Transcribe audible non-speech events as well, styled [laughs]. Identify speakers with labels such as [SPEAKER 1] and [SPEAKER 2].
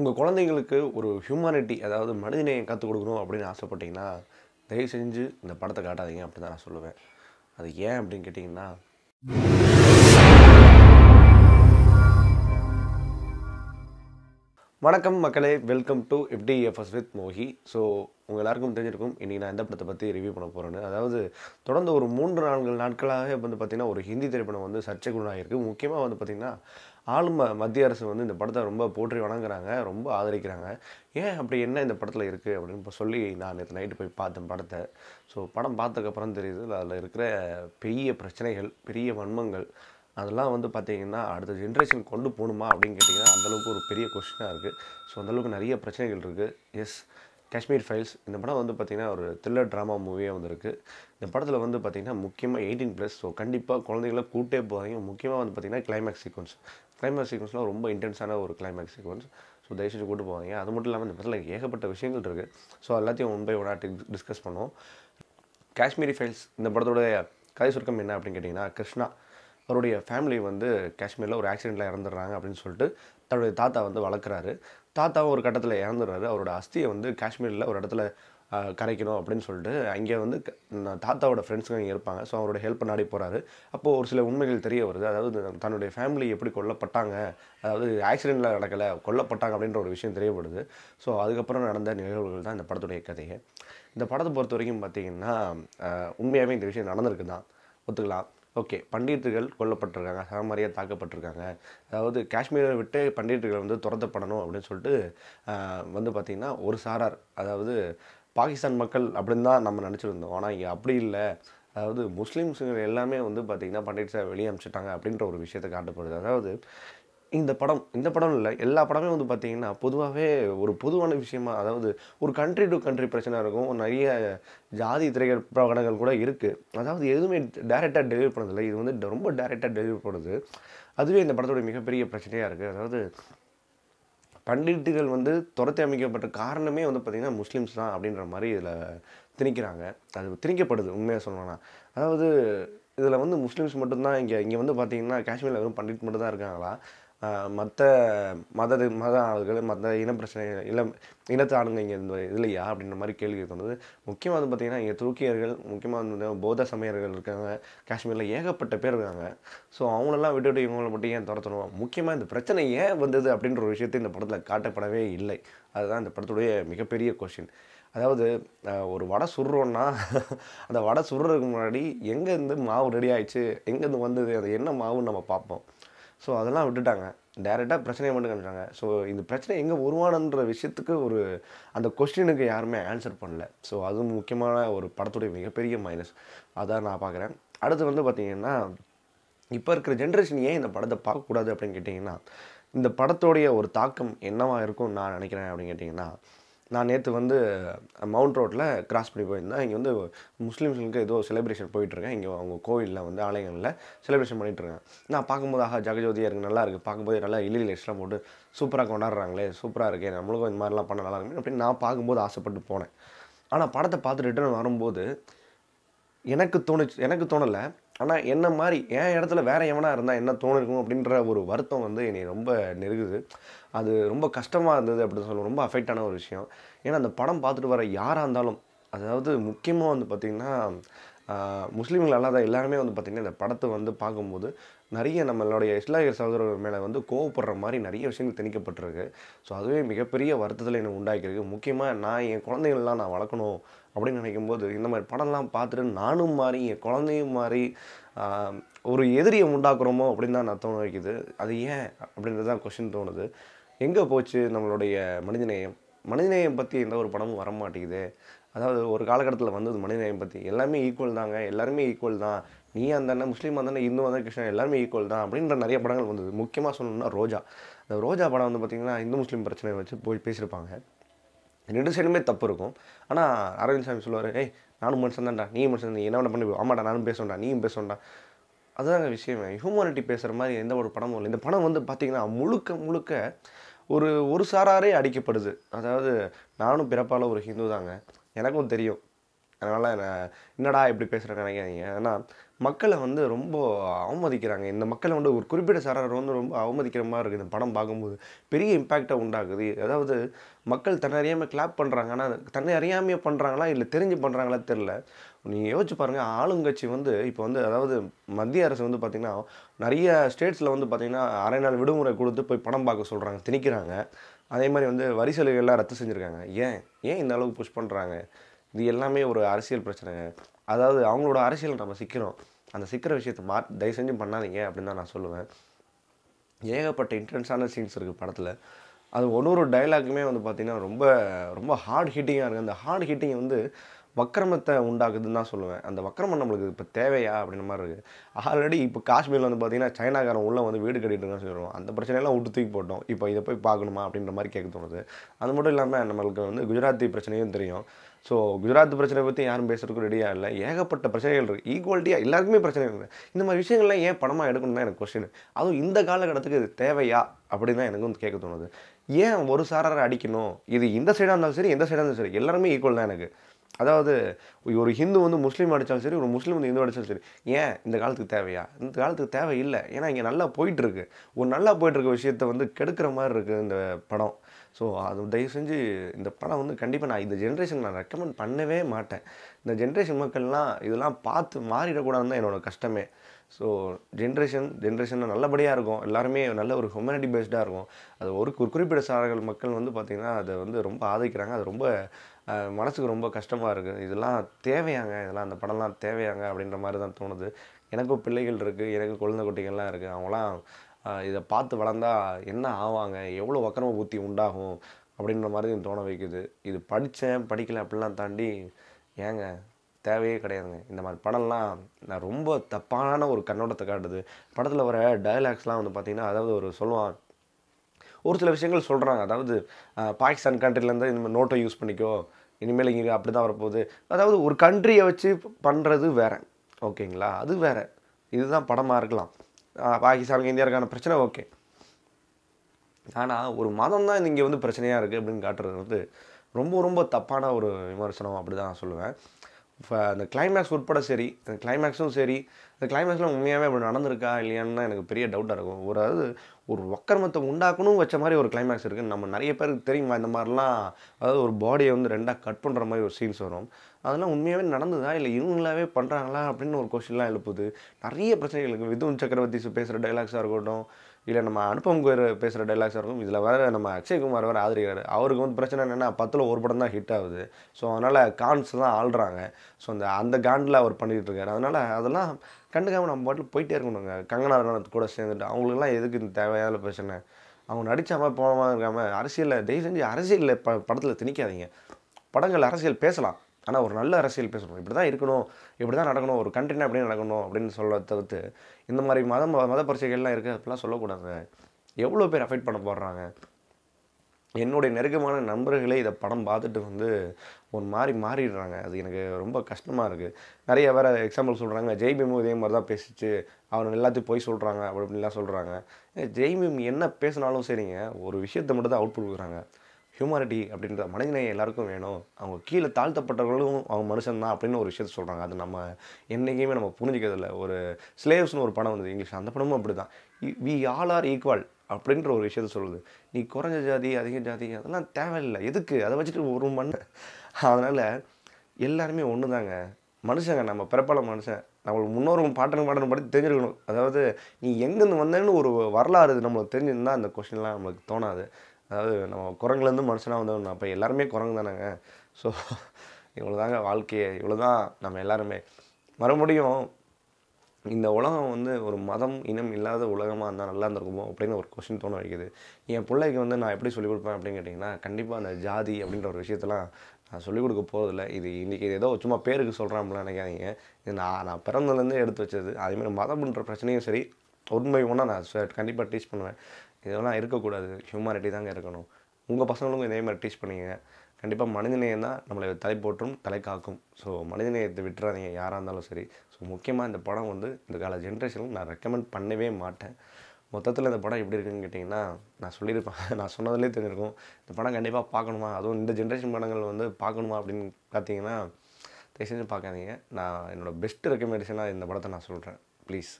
[SPEAKER 1] உங்கள் குழந்தைங்களுக்கு ஒரு ஹியூமனிட்டி அதாவது மனிதநேயம் கற்றுக் கொடுக்கணும் அப்படின்னு ஆசைப்பட்டீங்கன்னா தயவு செஞ்சு இந்த படத்தை காட்டாதீங்க அப்படி தான் நான் சொல்லுவேன் அது ஏன் அப்படின்னு கேட்டிங்கன்னா வணக்கம் மக்களே வெல்கம் டு எப்டி எஃப்எஸ் வித் மோஹி ஸோ உங்கள் எல்லாருக்கும் தெரிஞ்சிருக்கும் இன்றைக்கி நான் எந்த படத்தை பற்றி ரிவ்யூ பண்ண போகிறேன்னு அதாவது தொடர்ந்து ஒரு மூன்று நான்கு நாட்களாக வந்து பார்த்திங்கன்னா ஒரு ஹிந்தி திரைப்படம் வந்து சர்ச்சைக்குள்ளாகிருக்கு முக்கியமாக வந்து பார்த்திங்கன்னா ஆளும மத்திய அரசு வந்து இந்த படத்தை ரொம்ப போற்றி வணங்குறாங்க ரொம்ப ஆதரிக்கிறாங்க ஏன் அப்படி என்ன இந்த படத்தில் இருக்குது அப்படின்னு இப்போ சொல்லி நான் நேற்று நைட்டு போய் பார்த்தேன் படத்தை ஸோ படம் பார்த்ததுக்கப்புறம் தெரியுது அதில் இருக்கிற பெரிய பிரச்சனைகள் பெரிய வன்மங்கள் அதெல்லாம் வந்து பார்த்திங்கன்னா அடுத்த ஜென்ரேஷன் கொண்டு போகணுமா அப்படின்னு கேட்டிங்கன்னா அந்தளவுக்கு ஒரு பெரிய கொஷினாக இருக்குது ஸோ அந்தளவுக்கு நிறைய பிரச்சனைகள் இருக்குது எஸ் காஷ்மீர் ஃபைல்ஸ் இந்த படம் வந்து பார்த்திங்கன்னா ஒரு த்ரில்லர் ட்ராமா மூவியாக வந்திருக்கு இந்த படத்தில் வந்து பார்த்திங்கன்னா முக்கியமாக எயிட்டீன் ப்ளஸ் ஸோ கண்டிப்பாக குழந்தைங்கள கூட்டே போவாங்க முக்கியமாக வந்து பார்த்திங்கன்னா கிளைமேக்ஸ் சீக்வன்ஸ் கிளைமேக்ஸ் சீக்வன்ஸ்லாம் ரொம்ப இன்டென்ஸான ஒரு கிளைமேக்ஸ் சீக்வன்ஸ் ஸோ தயவு செஞ்சு கூட்டு போவாங்க அது மட்டும் இல்லாமல் இந்த படத்தில் ஏகப்பட்ட விஷயங்கள் இருக்குது ஸோ எல்லாத்தையும் ஒன் பை ஆட்டி டிஸ்கஸ் பண்ணுவோம் காஷ்மீரி ஃபைல்ஸ் இந்த படத்தோட கதை சுருக்கம் என்ன அப்படின்னு கேட்டிங்கன்னா கிருஷ்ணா அவருடைய ஃபேமிலி வந்து காஷ்மீரில் ஒரு ஆக்சிடெண்ட்டில் இறந்துடுறாங்க அப்படின்னு சொல்லிட்டு தன்னுடைய தாத்தா வந்து வளர்க்குறாரு தாத்தாவும் ஒரு கட்டத்தில் இறந்துடுறாரு அவரோட அஸ்தியை வந்து காஷ்மீரில் ஒரு இடத்துல கரைக்கணும் அப்படின்னு சொல்லிட்டு அங்கே வந்து தாத்தாவோட ஃப்ரெண்ட்ஸுங்க அங்கே இருப்பாங்க ஸோ அவரோட ஹெல்ப் நாடி போகிறாரு அப்போது ஒரு சில உண்மைகள் தெரிய வருது அதாவது தன்னுடைய ஃபேமிலி எப்படி கொல்லப்பட்டாங்க அதாவது ஆக்சிடெண்ட்டில் நடக்கலை கொல்லப்பட்டாங்க அப்படின்ற ஒரு விஷயம் தெரியப்படுது ஸோ அதுக்கப்புறம் நடந்த நிகழ்வுகள் தான் இந்த படத்துடைய கதையை இந்த படத்தை பொறுத்த வரைக்கும் பார்த்திங்கன்னா உண்மையாகவே இந்த விஷயம் நடந்திருக்கு தான் ஒத்துக்கலாம் ஓகே பண்டிட்டுகள் கொல்லப்பட்டிருக்காங்க சமமாரியாக தாக்கப்பட்டிருக்காங்க அதாவது காஷ்மீரை விட்டு பண்டிட்டுகள் வந்து துரத்தப்படணும் அப்படின்னு சொல்லிட்டு வந்து பார்த்திங்கன்னா ஒரு சாரார் அதாவது பாகிஸ்தான் மக்கள் அப்படின்னு தான் நம்ம நினச்சிருந்தோம் ஆனால் இங்கே அப்படி இல்லை அதாவது முஸ்லீம்ஸுங்க எல்லாமே வந்து பார்த்திங்கன்னா சார் வெளியே அமைச்சிட்டாங்க அப்படின்ற ஒரு விஷயத்தை காட்டப்படுது அதாவது இந்த படம் இந்த படம் இல்லை எல்லா படமே வந்து பார்த்திங்கன்னா பொதுவாகவே ஒரு பொதுவான விஷயமா அதாவது ஒரு கண்ட்ரி டு கண்ட்ரி பிரச்சனை இருக்கும் நிறைய ஜாதி திரைகள் படங்கள் கூட இருக்குது அதாவது எதுவுமே டேரெக்டாக டெலிவரி பண்ணதில்லை இது வந்து ரொம்ப டேரெக்டாக டெலிவரி பண்ணுது அதுவே இந்த படத்தோட மிகப்பெரிய பிரச்சனையாக இருக்குது அதாவது பண்டிட்டுகள் வந்து துரத்தி அமைக்கப்பட்ட காரணமே வந்து பார்த்திங்கன்னா முஸ்லீம்ஸ் தான் அப்படின்ற மாதிரி இதில் திணிக்கிறாங்க அது திணிக்கப்படுது உண்மையாக சொல்லணும்னா அதாவது இதில் வந்து முஸ்லீம்ஸ் மட்டும்தான் இங்கே இங்கே வந்து பார்த்திங்கன்னா காஷ்மீரில் வெறும் பண்டிட் மட்டும்தான் இருக்காங்களா மற்ற மத மத ஆளுகள் மற்ற இன பிரச்சனை இளம் இனத்தாளுங்க இங்கே இந்த இல்லையா அப்படின்ற மாதிரி கேள்வி தோணுது முக்கியமாக வந்து பார்த்திங்கன்னா இங்கே துருக்கியர்கள் முக்கியமாக வந்து போத சமயர்கள் இருக்காங்க காஷ்மீரில் ஏகப்பட்ட பேர் இருக்காங்க ஸோ அவங்களெல்லாம் விட்டுவிட்டு இவங்களை மட்டும் ஏன் துரத்தணும் முக்கியமாக இந்த பிரச்சனை ஏன் வந்தது அப்படின்ற ஒரு விஷயத்தை இந்த படத்தில் காட்டப்படவே இல்லை அதுதான் இந்த படத்துடைய மிகப்பெரிய கொஷின் அதாவது ஒரு வடை சுடுறோன்னா அந்த வடை சுடுறதுக்கு முன்னாடி எங்கேருந்து மாவு ரெடி ஆயிடுச்சு எங்கேருந்து வந்தது அது என்ன மாவுன்னு நம்ம பார்ப்போம் ஸோ அதெல்லாம் விட்டுட்டாங்க டேரெக்டாக பிரச்சனையை மட்டும் கண்டுறாங்க ஸோ இந்த பிரச்சனை எங்கே உருவானன்ற விஷயத்துக்கு ஒரு அந்த கொஸ்டினுக்கு யாருமே ஆன்சர் பண்ணல ஸோ அதுவும் முக்கியமான ஒரு படத்துடைய மிகப்பெரிய மைனஸ் அதான் நான் பார்க்குறேன் அடுத்து வந்து பார்த்திங்கன்னா இப்போ இருக்கிற ஜென்ரேஷன் ஏன் இந்த படத்தை பார்க்கக்கூடாது அப்படின்னு கேட்டிங்கன்னா இந்த படத்தோடைய ஒரு தாக்கம் என்னவாக இருக்கும்னு நான் நினைக்கிறேன் அப்படின்னு கேட்டிங்கன்னா நான் நேற்று வந்து மவுண்ட் ரோட்டில் கிராஸ் பண்ணி போயிருந்தேன் இங்கே வந்து முஸ்லீம்ஸ்களுக்கு ஏதோ செலிப்ரேஷன் போயிட்டுருக்கேன் இங்கே அவங்க கோவிலில் வந்து ஆலயங்களில் செலிப்ரேஷன் பண்ணிகிட்ருக்கேன் நான் பார்க்கும்போது ஆகா ஜகஜோதியாக இருக்குது நல்லா இருக்குது பார்க்கும்போது நல்லா இலி லைட்ஸ்லாம் போட்டு சூப்பராக கொண்டாடுறாங்களே சூப்பராக இருக்கே நம்மளுக்கும் இந்த மாதிரிலாம் பண்ண நல்லா இருக்கு அப்படின்னு நான் பார்க்கும்போது ஆசைப்பட்டு போனேன் ஆனால் படத்தை பார்த்து ரிட்டர்ன் வரும்போது எனக்கு தோணுச்சு எனக்கு தோணலை ஆனால் என்ன மாதிரி என் இடத்துல வேற எவனாக இருந்தால் என்ன தோணிருக்கும் அப்படின்ற ஒரு வருத்தம் வந்து என்னை ரொம்ப நெருகுது அது ரொம்ப கஷ்டமாக இருந்தது அப்படின்னு சொல்லி ரொம்ப அஃபெக்டான ஒரு விஷயம் ஏன்னா அந்த படம் பார்த்துட்டு வர யாராக இருந்தாலும் அதாவது முக்கியமாக வந்து பார்த்திங்கன்னா முஸ்லீம்கள் அல்லாத எல்லாருமே வந்து பார்த்திங்கன்னா இந்த படத்தை வந்து பார்க்கும்போது நிறைய நம்மளுடைய இஸ்லாமியர் சகோதரர்கள் மேலே வந்து கோவப்படுற மாதிரி நிறைய விஷயங்கள் திணிக்கப்பட்டிருக்கு ஸோ அதுவே மிகப்பெரிய வருத்தத்தில் என்னை உண்டாக்கியிருக்கு முக்கியமாக நான் என் குழந்தைகள்லாம் நான் வளர்க்கணும் அப்படின்னு நினைக்கும் போது இந்த மாதிரி படம்லாம் பார்த்துட்டு நானும் மாறி என் குழந்தையும் மாறி ஒரு எதிரியை உண்டாக்குறோமோ அப்படின்னு தான் நான் தோண வைக்குது அது ஏன் அப்படின்றது தான் கொஷின் தோணுது எங்கே போச்சு நம்மளுடைய மனிதநேயம் மனிதநேயம் பற்றி எந்த ஒரு படமும் வரமாட்டேங்குது அதாவது ஒரு காலகட்டத்தில் வந்தது மனிதநேயம் பற்றி எல்லாமே ஈக்குவல் தாங்க எல்லாருமே ஈக்குவல் தான் நீ அந்த முஸ்லீம் வந்தானே இந்து வந்தானே கிருஷ்ணன் எல்லாருமே ஈக்குவல் தான் அப்படின்ற நிறைய படங்கள் வந்தது முக்கியமாக சொல்லணும்னா ரோஜா இந்த ரோஜா படம் வந்து பார்த்திங்கன்னா இந்து முஸ்லீம் பிரச்சனையை வச்சு போய் பேசியிருப்பாங்க ரெண்டு சைடுமே தப்பு இருக்கும் ஆனால் அரவிந்த் சாமி சொல்லுவார் ஏய் நானும் மனுஷன் தான்டா நீ மனுஷன் நீ என்ன பண்ணி ஆமாடா நானும் பேசணும்டா நீயும் பேசணும்டா அதுதாங்க விஷயமே ஹியூமனிட்டி பேசுகிற மாதிரி எந்த ஒரு படமும் இல்லை இந்த படம் வந்து பார்த்திங்கன்னா முழுக்க முழுக்க ஒரு ஒரு சாராரே அடிக்கப்படுது அதாவது நானும் பிறப்பால் ஒரு ஹிந்து தாங்க எனக்கும் தெரியும் அதனால் நான் என்னடா இப்படி பேசுகிறேன்னு நினைக்காதீங்க ஏன்னா மக்களை வந்து ரொம்ப அவமதிக்கிறாங்க இந்த மக்களை வந்து ஒரு குறிப்பிட்ட சாரர் வந்து ரொம்ப அவமதிக்கிற மாதிரி இருக்குது இந்த படம் பார்க்கும்போது பெரிய இம்பேக்டை உண்டாக்குது அதாவது மக்கள் தன்னை அறியாமல் கிளாப் பண்ணுறாங்க ஆனால் தன்னை அறியாமையே பண்ணுறாங்களா இல்லை தெரிஞ்சு பண்ணுறாங்களா தெரில நீங்கள் யோசிச்சு பாருங்கள் ஆளுங்கட்சி வந்து இப்போ வந்து அதாவது மத்திய அரசு வந்து பார்த்திங்கன்னா நிறைய ஸ்டேட்ஸில் வந்து பார்த்திங்கன்னா அரை நாள் விடுமுறை கொடுத்து போய் படம் பார்க்க சொல்கிறாங்க திணிக்கிறாங்க அதே மாதிரி வந்து வரி சலுகைகள்லாம் ரத்து செஞ்சுருக்காங்க ஏன் ஏன் இந்த அளவுக்கு புஷ் பண்ணுறாங்க இது எல்லாமே ஒரு அரசியல் பிரச்சனைங்க அதாவது அவங்களோட அரசியல் நம்ம சிக்கிறோம் அந்த சிக்கிற விஷயத்தை மா தயவு செஞ்சு பண்ணாதீங்க அப்படின்னு தான் நான் சொல்லுவேன் ஏகப்பட்ட இன்ட்ரென்ஸான சீன்ஸ் இருக்குது படத்தில் அது ஒன்று ஒரு டைலாக்குமே வந்து பார்த்திங்கன்னா ரொம்ப ரொம்ப ஹார்ட் ஹிட்டிங்காக இருக்குது அந்த ஹார்ட் ஹிட்டிங் வந்து வக்கிரமத்தை உண்டாக்குதுன்னு தான் சொல்லுவேன் அந்த வக்கிரமம் நம்மளுக்கு இப்போ தேவையா அப்படின்ற மாதிரி இருக்குது ஆல்ரெடி இப்போ காஷ்மீரில் வந்து பார்த்திங்கன்னா சைனாக்காரன் உள்ளே வந்து வீடு தான் சொல்லுவோம் அந்த பிரச்சனையெல்லாம் விட்டு தூக்கி போட்டோம் இப்போ இதை போய் பார்க்கணுமா அப்படின்ற மாதிரி கேட்க தோணுது அது மட்டும் இல்லாமல் நம்மளுக்கு வந்து குஜராத்தி பிரச்சனையும் தெரியும் ஸோ குஜராத் பிரச்சனை பற்றி யாரும் பேசுகிறதுக்கும் ரெடியாக இல்லை ஏகப்பட்ட பிரச்சனைகள் இருக்குது ஈக்குவாலிட்டியாக எல்லாருக்குமே பிரச்சனை இருக்குது இந்த மாதிரி விஷயங்கள்லாம் ஏன் பணமாக எடுக்கணும் எனக்கு கொஸ்டின் அதுவும் இந்த காலகட்டத்துக்கு இது தேவையா அப்படின்னு தான் எனக்கு வந்து கேட்க தோணுது ஏன் ஒரு சாராரை அடிக்கணும் இது இந்த சைடாக இருந்தாலும் சரி எந்த சைடாக இருந்தாலும் சரி எல்லாருமே ஈக்குவல் தான் எனக்கு அதாவது ஒரு ஹிந்து வந்து முஸ்லீம் அடித்தாலும் சரி ஒரு முஸ்லீம் வந்து ஹிந்து அடித்தாலும் சரி ஏன் இந்த காலத்துக்கு தேவையா இந்த காலத்துக்கு தேவை இல்லை ஏன்னா இங்கே நல்லா போயிட்டுருக்கு ஒரு நல்லா போயிட்டுருக்க விஷயத்த வந்து கெடுக்கிற மாதிரி இருக்குது இந்த படம் ஸோ அது தயவு செஞ்சு இந்த படம் வந்து கண்டிப்பாக நான் இந்த ஜென்ரேஷன் நான் ரெக்கமெண்ட் பண்ணவே மாட்டேன் இந்த ஜென்ரேஷன் மக்கள்லாம் இதெல்லாம் பார்த்து மாறிடக்கூடாதுன்னு தான் என்னோடய கஷ்டமே ஸோ ஜென்ரேஷன் ஜென்ரேஷன் நல்லபடியாக இருக்கும் எல்லாருமே நல்ல ஒரு ஹியூமனிட்டி பேஸ்டாக இருக்கும் அது ஒரு குறிப்பிட சார்கள் மக்கள் வந்து பார்த்திங்கன்னா அதை வந்து ரொம்ப ஆதரிக்கிறாங்க அது ரொம்ப மனசுக்கு ரொம்ப கஷ்டமாக இருக்குது இதெல்லாம் தேவையாங்க இதெல்லாம் அந்த படம்லாம் தேவையாங்க அப்படின்ற மாதிரி தான் தோணுது எனக்கும் பிள்ளைகள் இருக்குது எனக்கு குழந்தை குட்டிகள்லாம் இருக்குது அவங்களாம் இதை பார்த்து வளர்ந்தா என்ன ஆவாங்க எவ்வளோ வக்கரம ஊற்றி உண்டாகும் அப்படின்ற மாதிரி தோண வைக்குது இது படித்தேன் படிக்கலை அப்படிலாம் தாண்டி ஏங்க தேவையே கிடையாதுங்க இந்த மாதிரி படம்லாம் நான் ரொம்ப தப்பான ஒரு கண்ணோட்டத்தை காட்டுது படத்தில் வர டைலாக்ஸ்லாம் வந்து பார்த்திங்கன்னா அதாவது ஒரு சொல்லுவான் ஒரு சில விஷயங்கள் சொல்கிறாங்க அதாவது பாகிஸ்தான் கண்ட்ரிலேருந்து இந்த மாதிரி நோட்டை யூஸ் பண்ணிக்கோ இனிமேல் இங்கே அப்படி தான் வரப்போகுது அதாவது ஒரு கண்ட்ரியை வச்சு பண்ணுறது வேறு ஓகேங்களா அது வேறு இதுதான் படமாக இருக்கலாம் பாகிஸ்தானுக்கு இந்தியாவுக்கான பிரச்சனை ஓகே ஆனால் ஒரு மதம் தான் இங்கே வந்து பிரச்சனையாக இருக்குது அப்படின்னு காட்டுறது வந்து ரொம்ப ரொம்ப தப்பான ஒரு விமர்சனம் அப்படி தான் நான் சொல்லுவேன் அந்த கிளைமேக்ஸ் உட்பட சரி அந்த கிளைமேக்ஸும் சரி அந்த கிளைமேக்ஸில் உண்மையாகவே அப்படி நடந்திருக்கா இல்லையான்னு எனக்கு பெரிய டவுட்டாக இருக்கும் ஒரு அதாவது ஒரு வக்கரமத்தை உண்டாக்கணும் வச்ச மாதிரி ஒரு கிளைமேக்ஸ் இருக்குது நம்ம நிறைய பேருக்கு தெரியுமா இந்த மாதிரிலாம் அதாவது ஒரு பாடியை வந்து ரெண்டாக கட் பண்ணுற மாதிரி ஒரு சீன்ஸ் வரும் அதெல்லாம் உண்மையாகவே நடந்ததா இல்லை இவங்களாவே பண்ணுறாங்களா அப்படின்னு ஒரு கொஷின்லாம் எழுப்புது நிறைய பிரச்சனைகள் இருக்குது விதுன் சக்கரவர்த்தி பேசுகிற டைலாக்ஸாக இருக்கட்டும் இல்லை நம்ம அனுப்பம் பேசுகிற டைலாக்ஸாக இருக்கும் இதில் வேறு நம்ம அக்ஷய்குமார் வேறு ஆதரிக்கிறார் அவருக்கு வந்து பிரச்சனை என்னென்னா பத்தில் ஒரு படம் தான் ஹிட் ஆகுது ஸோ அதனால் கான்ஸ் தான் ஆள்றாங்க ஸோ அந்த அந்த காண்டில் அவர் பண்ணிகிட்டு இருக்காரு அதனால் அதெல்லாம் கண்டுக்காமல் நம்ம பாட்டில் போயிட்டே இருக்கணுங்க கங்கனா கூட சேர்ந்துட்டு அவங்களுக்குலாம் எதுக்கு இந்த தேவையான பிரச்சனை அவங்க நடித்தாமல் போகாமல் இருக்காமல் அரசியலில் தயவு செஞ்சு அரசியலில் ப படத்தில் திணிக்காதீங்க படங்கள் அரசியல் பேசலாம் ஆனால் ஒரு நல்ல அரசியல் பேசணும் இப்படி தான் இருக்கணும் இப்படி தான் நடக்கணும் ஒரு கண்ட்ரினா எப்படி நடக்கணும் அப்படின்னு சொல்ல தவிர்த்து இந்த மாதிரி மத மத பரிசைகள்லாம் இருக்குது அப்படிலாம் சொல்லக்கூடாது எவ்வளோ பேர் அஃபெக்ட் பண்ண போடுறாங்க என்னுடைய நெருக்கமான நண்பர்களே இதை படம் பார்த்துட்டு வந்து ஒரு மாறி மாறிடுறாங்க அது எனக்கு ரொம்ப கஷ்டமாக இருக்குது நிறைய வேறு எக்ஸாம்பிள் சொல்கிறாங்க ஜெய்பீமும் இதே மாதிரி தான் பேசிச்சு அவன் எல்லாத்தையும் போய் சொல்கிறாங்க அப்படின்லாம் சொல்கிறாங்க ஜெய்பீம் என்ன பேசினாலும் சரிங்க ஒரு விஷயத்தை மட்டும் தான் அவுட் கொடுக்குறாங்க ஹியூமனிட்டி அப்படின்ற மனிதநேயம் எல்லாருக்கும் வேணும் அவங்க கீழே தாழ்த்தப்பட்டவர்களும் அவங்க மனுஷன்தான் அப்படின்னு ஒரு விஷயத்த சொல்கிறாங்க அது நம்ம என்றைக்குமே நம்ம புரிஞ்சிக்கிறதில்ல ஒரு ஸ்லேவ்ஸ்னு ஒரு படம் வந்தது இங்கிலீஷ் அந்த படமும் அப்படி தான் வி ஆல் ஆர் ஈக்குவல் அப்படின்ற ஒரு விஷயத்த சொல்லுது நீ குறைஞ்ச ஜாதி அதிக ஜாதி அதெல்லாம் தேவையில்லை எதுக்கு அதை வச்சுட்டு ஒரு மண் [laughs] அதனால் எல்லாருமே ஒன்று தாங்க மனுஷங்க நம்ம பிறப்பால மனுஷன் நம்மளுக்கு முன்னோரும் பாட்டன பாட்டன படி தெரிஞ்சிருக்கணும் அதாவது நீ எங்கேருந்து வந்தேன்னு ஒரு வரலாறு நம்மளுக்கு தெரிஞ்சிருந்தால் அந்த கொஷின்லாம் நம்மளுக்கு தோணாது அதாவது நம்ம குரங்குலேருந்து மனுஷனாக வந்தவன் அப்போ எல்லாருமே குரங்கு தானேங்க ஸோ இவ்வளோ தாங்க வாழ்க்கையை இவ்வளோ தான் நம்ம எல்லாருமே மறுபடியும் இந்த உலகம் வந்து ஒரு மதம் இனம் இல்லாத உலகமாக இருந்தால் நல்லா இருந்திருக்குமோ அப்படின்னு ஒரு கொஸ்டின் தோண வைக்குது என் பிள்ளைக்கு வந்து நான் எப்படி சொல்லிக் கொடுப்பேன் அப்படின்னு கேட்டிங்கன்னா கண்டிப்பாக அந்த ஜாதி அப்படின்ற ஒரு விஷயத்தெல்லாம் நான் சொல்லிக் கொடுக்க போகிறதில்ல இது இன்றைக்கி இது ஏதோ சும்மா பேருக்கு சொல்கிறாம்லாம் நினைக்காதீங்க இது நான் நான் பிறந்ததுலேருந்தே எடுத்து வச்சது அதேமாதிரி மதம்ன்ற பிரச்சனையும் சரி உண்மை ஒன்றா நான் கண்டிப்பாக டீச் பண்ணுவேன் இதெல்லாம் இருக்கக்கூடாது ஹியூமானிட்டி தாங்க இருக்கணும் உங்கள் பசங்களுக்கும் இதே மாதிரி டீச் பண்ணிங்க கண்டிப்பாக மனிதநேயம் தான் நம்மளை தலை போற்றும் தலை காக்கும் ஸோ மனிதநேயத்தை விட்டுறாதீங்க யாராக இருந்தாலும் சரி ஸோ முக்கியமாக இந்த படம் வந்து இந்த கால ஜென்ரேஷனுக்கு நான் ரெக்கமெண்ட் பண்ணவே மாட்டேன் மொத்தத்தில் இந்த படம் எப்படி இருக்குன்னு கேட்டிங்கன்னா நான் சொல்லியிருப்பேன் [laughs] நான் சொன்னதுலேயே தெரிஞ்சிருக்கும் இந்த படம் கண்டிப்பாக பார்க்கணுமா அதுவும் இந்த ஜென்ரேஷன் படங்கள் வந்து பார்க்கணுமா அப்படின்னு பார்த்தீங்கன்னா தயவு செஞ்சு பார்க்காதீங்க நான் என்னோடய பெஸ்ட் ரெக்கமெண்டேஷனாக இந்த படத்தை நான் சொல்கிறேன் ப்ளீஸ்